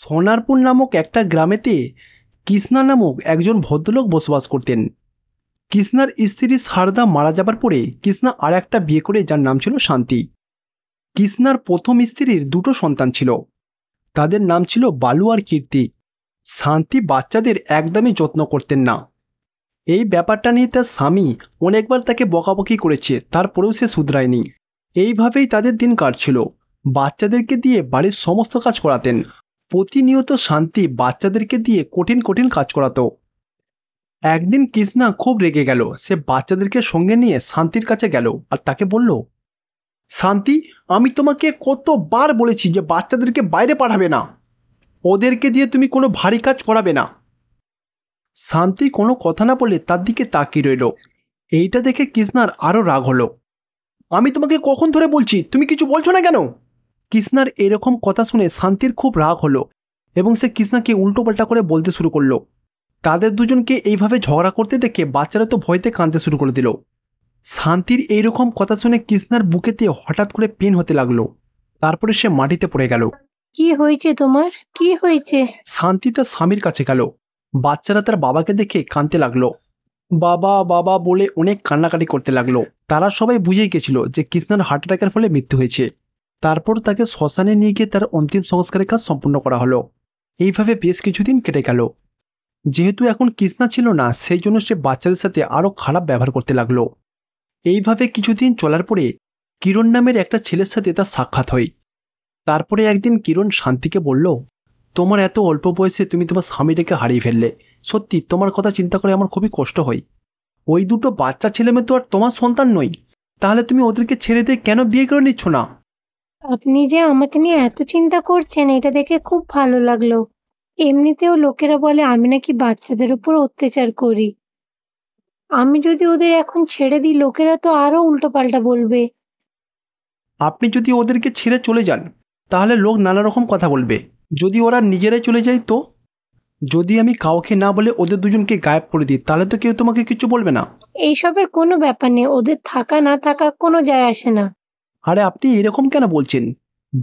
সোনারপুর নামক একটা গ্রামেতে কৃষ্ণা নামক একজন ভদ্রলোক বসবাস করতেন কৃষ্ণার স্ত্রী সারদা মারা যাবার পরে কৃষ্ণা আর একটা বিয়ে করে যার নাম ছিল শান্তি কৃষ্ণার প্রথম স্ত্রীর দুটো সন্তান ছিল তাদের নাম ছিল বালু আর কীর্তি শান্তি বাচ্চাদের একদমই যত্ন করতেন না এই ব্যাপারটা নিয়ে তার স্বামী অনেকবার তাকে বকাবকি করেছে তারপরেও সে শুধরায়নি এইভাবেই তাদের দিন কাটছিল বাচ্চাদেরকে দিয়ে বাড়ির সমস্ত কাজ করাতেন প্রতিনিয়ত শান্তি বাচ্চাদেরকে দিয়ে কঠিন কঠিন কাজ করাতো একদিন কৃষ্ণা খুব রেগে গেল সে বাচ্চাদেরকে সঙ্গে নিয়ে শান্তির কাছে গেল আর তাকে বলল শান্তি আমি তোমাকে কতবার বলেছি যে বাচ্চাদেরকে বাইরে পাঠাবে না ওদেরকে দিয়ে তুমি কোনো ভারী কাজ করাবে না শান্তি কোনো কথা না বলে তার দিকে তাকিয়ে রইল এইটা দেখে কৃষ্ণার আরও রাগ হলো আমি তোমাকে কখন ধরে বলছি তুমি কিছু বলছো না কেন কৃষ্ণার এরকম কথা শুনে শান্তির খুব রাগ হলো এবং সে কৃষ্ণাকে উল্টোপাল্টা করে বলতে শুরু করলো তাদের দুজনকে এইভাবে ঝগড়া করতে দেখে বাচ্চারা তো ভয়তে কাঁদতে শুরু করে দিল শান্তির এইরকম কথা শুনে কৃষ্ণার বুকেতে হঠাৎ করে পেন হতে লাগলো তারপরে সে মাটিতে পড়ে গেল কি হয়েছে তোমার কি হয়েছে শান্তি তার স্বামীর কাছে গেল বাচ্চারা তার বাবাকে দেখে কাঁদতে লাগলো বাবা বাবা বলে অনেক কান্নাকাটি করতে লাগলো তারা সবাই বুঝেই গেছিল যে কৃষ্ণার হার্ট অ্যাটাকের ফলে মৃত্যু হয়েছে তারপর তাকে শ্মশানে নিয়ে গিয়ে তার অন্তিম সংস্কারের কাজ সম্পূর্ণ করা হলো এইভাবে বেশ কিছুদিন কেটে গেল যেহেতু এখন কৃষ্ণা ছিল না সেই জন্য সে বাচ্চাদের সাথে আরও খারাপ ব্যবহার করতে লাগলো এইভাবে কিছুদিন চলার পরে কিরণ নামের একটা ছেলের সাথে তার সাক্ষাৎ হয় তারপরে একদিন কিরণ শান্তিকে বলল তোমার এত অল্প বয়সে তুমি তোমার স্বামীটাকে হারিয়ে ফেললে সত্যি তোমার কথা চিন্তা করে আমার খুবই কষ্ট হয় ওই দুটো বাচ্চা ছেলেমেয়ে তো আর তোমার সন্তান নয় তাহলে তুমি ওদেরকে ছেড়ে দিয়ে কেন বিয়ে করে নিচ্ছ না আপনি যে আমাকে নিয়ে এত চিন্তা করছেন এটা দেখে খুব ভালো লাগলো এমনিতেও লোকেরা বলে আমি নাকি বাচ্চাদের উপর অত্যাচার করি আমি যদি ওদের এখন ছেড়ে দিই লোকেরা তো আরো উল্টোপাল্টা বলবে আপনি যদি ওদেরকে ছেড়ে চলে যান তাহলে লোক নানা রকম কথা বলবে যদি ওরা নিজেরাই চলে যায় তো যদি আমি কাউকে না বলে ওদের দুজনকে গায়েব করে দিই তাহলে তো কেউ তোমাকে কিছু বলবে না এইসবের কোনো ব্যাপার নেই ওদের থাকা না থাকা কোনো যায় আসে না আরে আপনি এরকম কেন বলছেন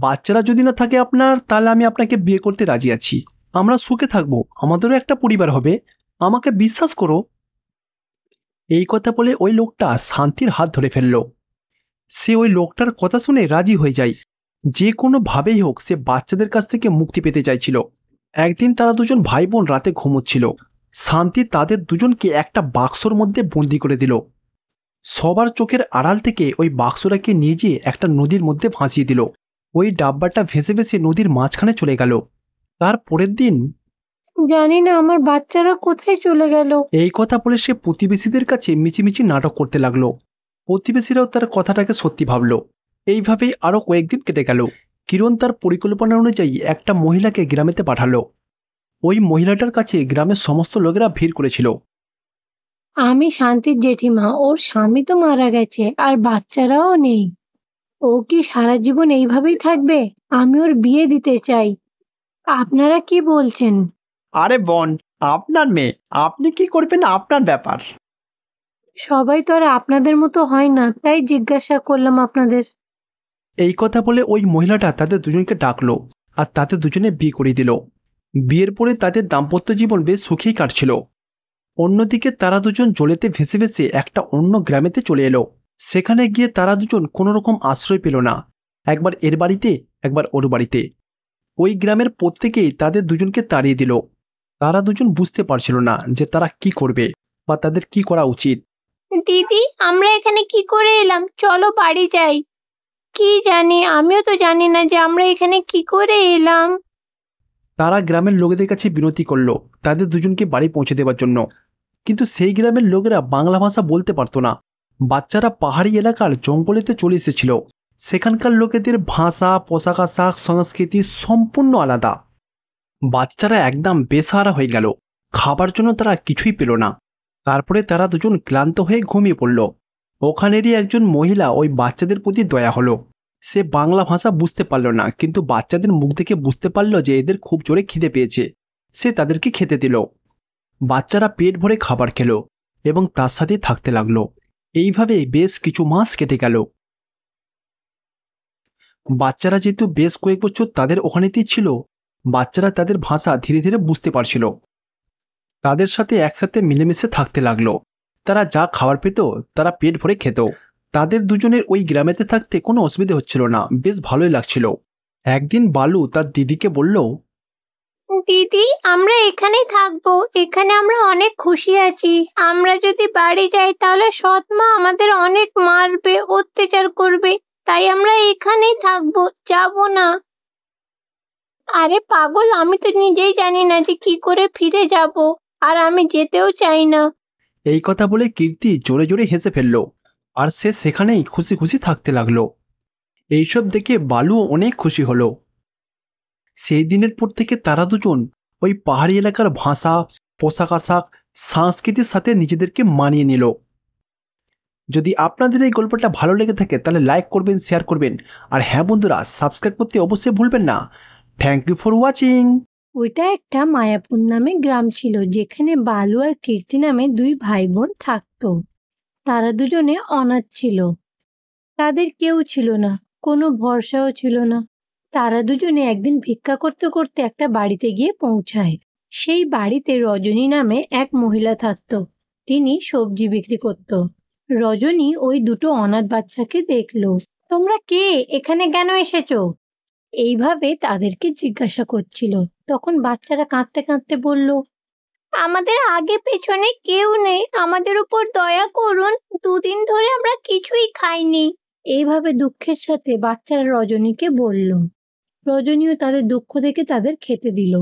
বাচ্চারা যদি না থাকে আপনার তাহলে আমি আপনাকে বিয়ে করতে রাজি আছি আমরা সুখে থাকবো আমাদেরও একটা পরিবার হবে আমাকে বিশ্বাস করো এই কথা বলে ওই লোকটা শান্তির হাত ধরে ফেলল সে ওই লোকটার কথা শুনে রাজি হয়ে যায় যে কোনো ভাবেই হোক সে বাচ্চাদের কাছ থেকে মুক্তি পেতে চাইছিল একদিন তারা দুজন ভাই বোন রাতে ঘুমোচ্ছিল শান্তি তাদের দুজনকে একটা বাক্সর মধ্যে বন্দি করে দিল সবার চোখের আড়াল থেকে ওই বাক্সটাকে নিয়ে যেয়ে একটা নদীর মধ্যে ভাসিয়ে দিল ওই ডাব্বাটা ভেসে ভেসে নদীর মাঝখানে চলে গেল তার পরের দিন জানি না আমার বাচ্চারা কোথায় চলে গেল এই কথা বলে সে প্রতিবেশীদের কাছে মিচিমিচি নাটক করতে লাগলো প্রতিবেশীরাও তার কথাটাকে সত্যি ভাবলো এইভাবেই আরো কয়েকদিন কেটে গেল কিরণ তার পরিকল্পনা অনুযায়ী একটা মহিলাকে গ্রামেতে পাঠালো ওই মহিলাটার কাছে গ্রামের সমস্ত লোকেরা ভিড় করেছিল আমি শান্তির জেঠিমা ওর স্বামী তো মারা গেছে আর বাচ্চারাও নেই ও কি সারা জীবন এইভাবেই থাকবে আমি ওর বিয়ে দিতে চাই আপনারা কি বলছেন আরে বোন আপনার মেয়ে আপনি কি করবেন আপনার ব্যাপার সবাই তো আর আপনাদের মতো হয় না তাই জিজ্ঞাসা করলাম আপনাদের এই কথা বলে ওই মহিলাটা তাদের দুজনকে ডাকলো আর তাদের দুজনে বিয়ে করে দিল বিয়ের পরে তাদের দাম্পত্য জীবন বেশ সুখেই কাটছিল অন্যদিকে তারা দুজন জলেতে ভেসে ভেসে একটা অন্য গ্রামেতে চলে এলো সেখানে গিয়ে তারা দুজন কোনো রকম আশ্রয় পেল না একবার এর বাড়িতে একবার ওর বাড়িতে ওই গ্রামের প্রত্যেকেই তাদের দুজনকে তাড়িয়ে দিল তারা দুজন বুঝতে পারছিল না যে তারা কি করবে বা তাদের কি করা উচিত দিদি আমরা এখানে কি করে এলাম চলো বাড়ি যাই কি জানি আমিও তো জানি না যে আমরা এখানে কি করে এলাম তারা গ্রামের লোকেদের কাছে বিনতি করল তাদের দুজনকে বাড়ি পৌঁছে দেবার জন্য কিন্তু সেই গ্রামের লোকেরা বাংলা ভাষা বলতে পারতো না বাচ্চারা পাহাড়ি এলাকার জঙ্গলেতে চলে এসেছিল সেখানকার লোকেদের ভাষা পোশাক আশাক সংস্কৃতি সম্পূর্ণ আলাদা বাচ্চারা একদম বেসাহারা হয়ে গেল খাবার জন্য তারা কিছুই পেল না তারপরে তারা দুজন ক্লান্ত হয়ে ঘুমিয়ে পড়ল ওখানেরই একজন মহিলা ওই বাচ্চাদের প্রতি দয়া হলো সে বাংলা ভাষা বুঝতে পারল না কিন্তু বাচ্চাদের মুখ দেখে বুঝতে পারল যে এদের খুব জোরে খিদে পেয়েছে সে তাদেরকে খেতে দিল বাচ্চারা পেট ভরে খাবার খেলো এবং তার সাথে থাকতে লাগলো এইভাবে বেশ কিছু মাস কেটে গেল বাচ্চারা যেহেতু বেশ কয়েক বছর তাদের ওখানেতেই ছিল বাচ্চারা তাদের ভাষা ধীরে ধীরে বুঝতে পারছিল তাদের সাথে একসাথে মিলেমিশে থাকতে লাগলো তারা যা খাবার পেত তারা পেট ভরে খেত তাদের দুজনের ওই গ্রামেতে থাকতে কোনো অসুবিধে হচ্ছিল না বেশ ভালোই লাগছিল একদিন বালু তার দিদিকে বলল দিদি আমরা এখানে থাকবো এখানে আমরা অনেক খুশি আছি আমরা যদি বাড়ি যাই তাহলে সৎ মা আমাদের অনেক মারবে অত্যাচার করবে তাই আমরা এখানেই থাকবো যাব না আরে পাগল আমি তো নিজেই জানি না যে কি করে ফিরে যাব আর আমি যেতেও চাই না এই কথা বলে কীর্তি জোরে জোরে হেসে ফেললো আর সে সেখানেই খুশি খুশি থাকতে লাগলো এইসব দেখে বালু অনেক খুশি হল সেই দিনের পর থেকে তারা দুজন ওই পাহাড়ি এলাকার ভাষা পোশাক আশাক সংস্কৃতির সাথে নিজেদেরকে মানিয়ে নিল যদি আপনাদের এই গল্পটা ভালো লেগে থাকে তাহলে লাইক করবেন শেয়ার করবেন আর হ্যাঁ বন্ধুরা সাবস্ক্রাইব করতে অবশ্যই ভুলবেন না থ্যাংক ইউ ফর ওয়াচিং ওইটা একটা মায়াপুর নামে গ্রাম ছিল যেখানে বালু আর কীর্তি নামে দুই ভাই বোন থাকতো তারা দুজনে অনাথ ছিল তাদের কেউ ছিল না কোনো ভরসাও ছিল না তারা দুজনে একদিন ভিক্ষা করতে করতে একটা বাড়িতে গিয়ে পৌঁছায় সেই বাড়িতে রজনী নামে এক মহিলা থাকত তিনি সবজি বিক্রি করত রজনী ওই দুটো অনাথ বাচ্চাকে দেখলো তোমরা কে এখানে কেন এসেছো এইভাবে তাদেরকে জিজ্ঞাসা করছিল তখন বাচ্চারা কাঁদতে কাঁদতে বলল আমাদের আগে পেছনে কেউ নেই আমাদের উপর দয়া করুন দুদিন ধরে আমরা কিছুই খাইনি এইভাবে দুঃখের সাথে বাচ্চারা রজনীকে বলল রজনীও তাদের দুঃখ দেখে তাদের খেতে দিল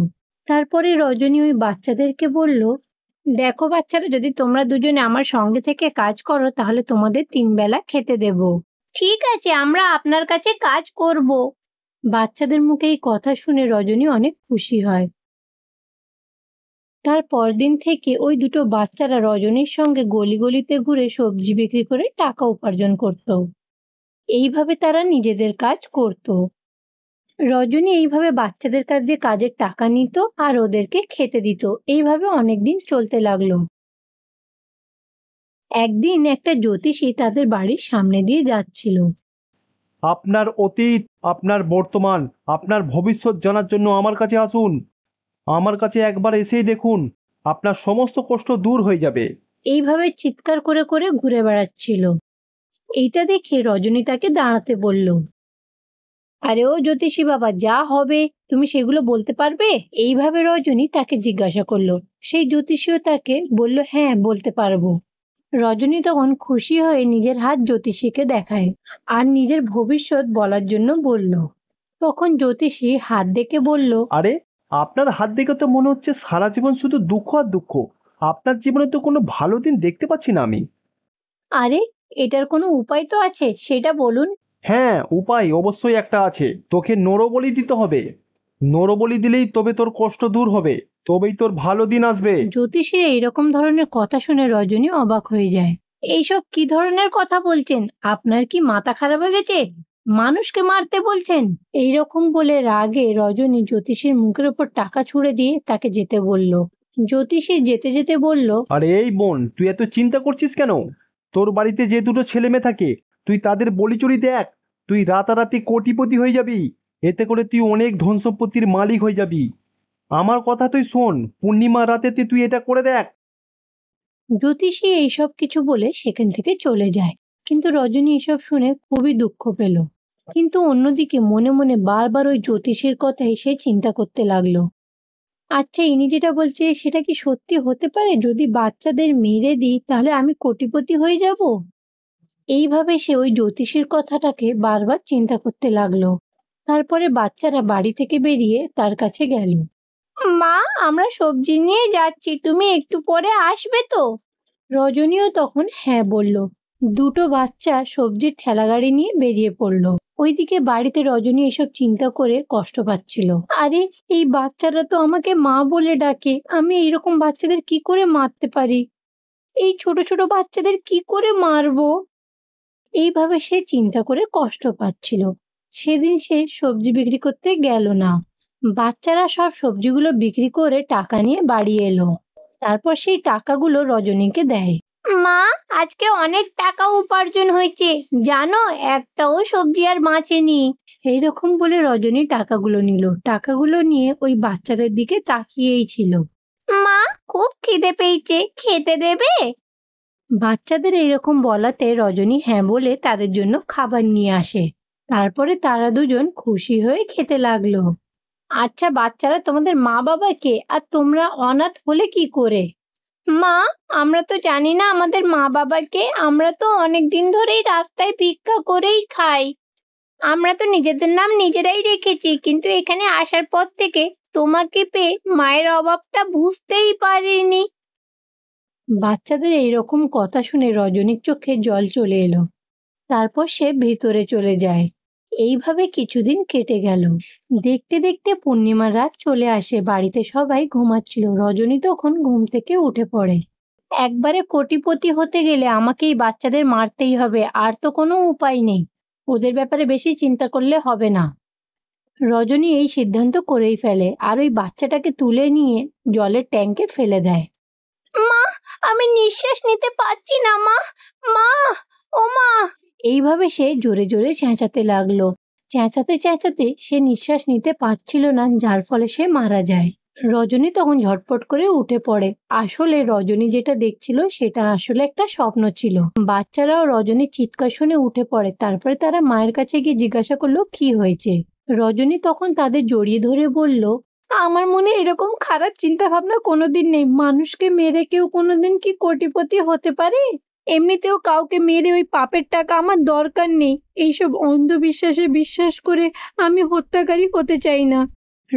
তারপরে রজনী ওই বাচ্চাদেরকে বলল দেখো বাচ্চারা যদি তোমরা দুজনে আমার সঙ্গে থেকে কাজ করো তাহলে তোমাদের তিন বেলা খেতে দেব ঠিক আছে আমরা আপনার কাছে কাজ করব বাচ্চাদের মুখে এই কথা শুনে রজনী অনেক খুশি হয় তার পরদিন থেকে ওই দুটো বাচ্চারা রজনীর সঙ্গে গলি গলিতে ঘুরে সবজি বিক্রি করে টাকা উপার্জন করত এইভাবে তারা নিজেদের কাজ করত রজনী এইভাবে বাচ্চাদের কাছে কাজের টাকা নিত আর ওদেরকে খেতে দিত এইভাবে অনেকদিন চলতে লাগলো একদিন একটা জ্যোতিষী তাদের বাড়ির সামনে দিয়ে যাচ্ছিল আপনার অতীত আপনার বর্তমান আপনার ভবিষ্যৎ জানার জন্য আমার কাছে আসুন আমার কাছে একবার এসেই দেখুন আপনার সমস্ত কষ্ট দূর হয়ে যাবে এইভাবে চিৎকার করে করে ঘুরে বেড়াচ্ছিল এইটা দেখে রজনী তাকে দাঁড়াতে বলল আরে ও জ্যোতিষী বাবা যা হবে তুমি সেগুলো বলতে পারবে এইভাবে রজনী তাকে জিজ্ঞাসা করলো সেই জ্যোতিষীও তাকে বলল হ্যাঁ বলতে পারবো রজনী তখন খুশি হয়ে নিজের হাত জ্যোতিষীকে দেখায় আর নিজের ভবিষ্যৎ বলার জন্য বলল তখন জ্যোতিষী হাত দেখে বলল আরে আপনার হাত দেখে তো মনে হচ্ছে সারা জীবন শুধু দুঃখ আর দুঃখ আপনার জীবনে তো কোনো ভালো দিন দেখতে পাচ্ছি না আমি আরে এটার কোনো উপায় তো আছে সেটা বলুন হ্যাঁ উপায় অবশ্যই একটা আছে তোকে নরবলি দিতে হবে নরবলি দিলেই তবে তোর কষ্ট দূর হবে তবেই তোর ভালো দিন আসবে জ্যোতিষীর এইরকম ধরনের কথা শুনে রজনী অবাক হয়ে যায় এইসব কি ধরনের কথা বলছেন আপনার কি মাথা খারাপ হয়ে গেছে মানুষকে মারতে বলছেন এইরকম বলে রাগে রজনী জ্যোতিষীর মুখের উপর টাকা ছুড়ে দিয়ে তাকে যেতে বলল জ্যোতিষী যেতে যেতে বলল আরে এই বোন তুই এত চিন্তা করছিস কেন তোর বাড়িতে যে দুটো ছেলে মেয়ে থাকে তুই তাদের বলি চুরি দেখ তুই রাতারাতি কোটিপতি হয়ে যাবি এতে করে তুই অনেক ধন সম্পত্তির মালিক হয়ে যাবি আমার কথা তুই শোন পূর্ণিমা রাতে তুই এটা করে দেখ জ্যোতিষী এইসব কিছু বলে সেখান থেকে চলে যায় কিন্তু রজনী এসব শুনে খুবই দুঃখ পেল কিন্তু অন্যদিকে মনে মনে বারবার ওই জ্যোতিষীর কথাই সে চিন্তা করতে লাগলো আচ্ছা ইনি যেটা বলছে সেটা কি সত্যি হতে পারে যদি বাচ্চাদের মেরে দিই তাহলে আমি কোটিপতি হয়ে যাব এইভাবে সে ওই জ্যোতিষীর কথাটাকে বারবার চিন্তা করতে লাগলো তারপরে বাচ্চারা বাড়ি থেকে বেরিয়ে তার কাছে গেল মা আমরা সবজি নিয়ে যাচ্ছি তুমি একটু পরে আসবে তো রজনীও তখন হ্যাঁ বলল দুটো বাচ্চা সবজির ঠেলাগাড়ি নিয়ে বেরিয়ে পড়ল ওইদিকে বাড়িতে রজনী এসব চিন্তা করে কষ্ট পাচ্ছিল আরে এই বাচ্চারা তো আমাকে মা বলে ডাকে আমি এইরকম বাচ্চাদের কি করে মারতে পারি এই ছোট ছোট বাচ্চাদের কি করে মারবো এইভাবে সে চিন্তা করে কষ্ট পাচ্ছিল সেদিন সে সবজি বিক্রি করতে গেল না বাচ্চারা সব সবজিগুলো বিক্রি করে টাকা নিয়ে বাড়ি এলো তারপর সেই টাকাগুলো রজনীকে দেয় মা আজকে অনেক টাকা উপার্জন হয়েছে জানো একটাও সবজি আর বাঁচেনি এইরকম বলে রজনী টাকাগুলো নিল টাকাগুলো নিয়ে ওই বাচ্চাদের দিকে তাকিয়েই ছিল মা খুব খিদে পেয়েছে খেতে দেবে বাচ্চাদের এরকম বলাতে রজনী হ্যাঁ বলে তাদের জন্য খাবার নিয়ে আসে তারপরে তারা দুজন খুশি হয়ে খেতে লাগলো আচ্ছা বাচ্চারা তোমাদের মা বাবা কে আর তোমরা অনাথ হলে কি করে মা আমরা তো জানি না আমাদের মা বাবাকে আমরা তো অনেক দিন ধরেই রাস্তায় ভিক্ষা করেই খাই আমরা তো নিজেদের নাম নিজেরাই রেখেছি কিন্তু এখানে আসার পর থেকে তোমাকে পেয়ে মায়ের অভাবটা বুঝতেই পারিনি বাচ্চাদের এইরকম কথা শুনে রজনীর চোখে জল চলে এলো তারপর সে ভিতরে চলে যায় এইভাবে কিছুদিন কেটে গেল দেখতে দেখতে পূর্ণিমার রাত চলে আসে বাড়িতে সবাই ঘুমাচ্ছিল রজনী তখন ঘুম থেকে উঠে পড়ে একবারে কোটিপতি হতে গেলে আমাকে এই বাচ্চাদের মারতেই হবে আর তো কোনো উপায় নেই ওদের ব্যাপারে বেশি চিন্তা করলে হবে না রজনী এই সিদ্ধান্ত করেই ফেলে আর ওই বাচ্চাটাকে তুলে নিয়ে জলের ট্যাঙ্কে ফেলে দেয় মা আমি নিঃশ্বাস নিতে পারছি না মা মা ও মা এইভাবে সে জোরে জোরে চেঁচাতে লাগলো চেঁচাতে চেঁচাতে সে নিঃশ্বাস নিতে পারছিল না যার ফলে সে মারা যায় রজনী তখন ঝটপট করে উঠে পড়ে আসলে রজনী যেটা দেখছিল সেটা আসলে একটা স্বপ্ন ছিল বাচ্চারাও রজনী চিৎকার শুনে উঠে পড়ে তারপরে তারা মায়ের কাছে গিয়ে জিজ্ঞাসা করলো কি হয়েছে রজনী তখন তাদের জড়িয়ে ধরে বলল আমার মনে এরকম খারাপ চিন্তা ভাবনা কোনোদিন নেই মানুষকে মেরে কেউ কোনোদিন কি কোটিপতি হতে পারে এমনিতেও কাউকে মেরে ওই পাপের টাকা আমার দরকার নেই এইসব অন্ধবিশ্বাসে বিশ্বাস করে আমি হত্যাকারী হতে চাই না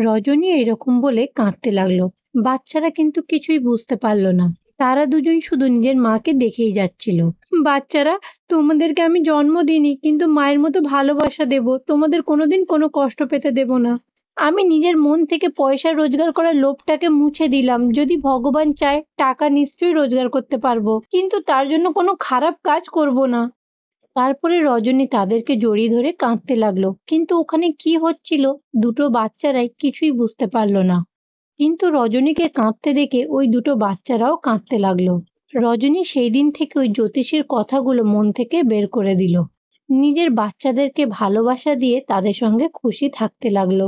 রজনী এরকম বলে কাঁদতে লাগলো বাচ্চারা কিন্তু কিছুই বুঝতে পারলো না তারা দুজন শুধু নিজের মাকে দেখেই যাচ্ছিল বাচ্চারা তোমাদেরকে আমি জন্ম দিইনি কিন্তু মায়ের মতো ভালোবাসা দেব তোমাদের কোনোদিন কোনো কষ্ট পেতে দেব না আমি নিজের মন থেকে পয়সা রোজগার করার লোভটাকে মুছে দিলাম যদি ভগবান চায় টাকা নিশ্চয়ই রোজগার করতে পারবো কিন্তু তার জন্য কোনো খারাপ কাজ করব না তারপরে রজনী তাদেরকে জড়িয়ে ধরে কাঁদতে লাগলো কিন্তু ওখানে কি হচ্ছিল দুটো বাচ্চারাই কিছুই বুঝতে পারলো না কিন্তু রজনীকে কাঁদতে দেখে ওই দুটো বাচ্চারাও কাঁদতে লাগলো রজনী সেই দিন থেকে ওই জ্যোতিষীর কথাগুলো মন থেকে বের করে দিল নিজের বাচ্চাদেরকে ভালোবাসা দিয়ে তাদের সঙ্গে খুশি থাকতে লাগলো